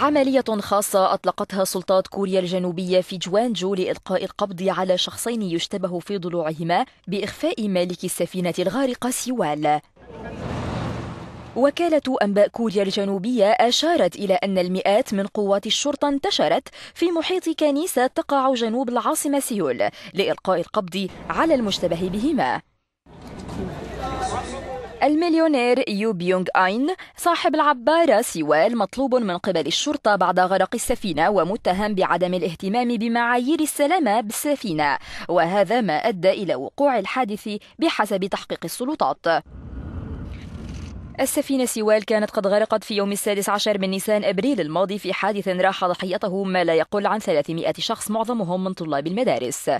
عملية خاصة أطلقتها سلطات كوريا الجنوبية في جوانجو لإلقاء القبض على شخصين يشتبه في ضلوعهما بإخفاء مالك السفينة الغارقة سيوال وكالة أنباء كوريا الجنوبية أشارت إلى أن المئات من قوات الشرطة انتشرت في محيط كنيسة تقع جنوب العاصمة سيول لإلقاء القبض على المشتبه بهما المليونير يو بيونغ آين صاحب العبارة سوال مطلوب من قبل الشرطة بعد غرق السفينة ومتهم بعدم الاهتمام بمعايير السلامة بالسفينة وهذا ما أدى إلى وقوع الحادث بحسب تحقيق السلطات السفينة سيوال كانت قد غرقت في يوم السادس عشر من نيسان أبريل الماضي في حادث راح ضحيته ما لا يقل عن 300 شخص معظمهم من طلاب المدارس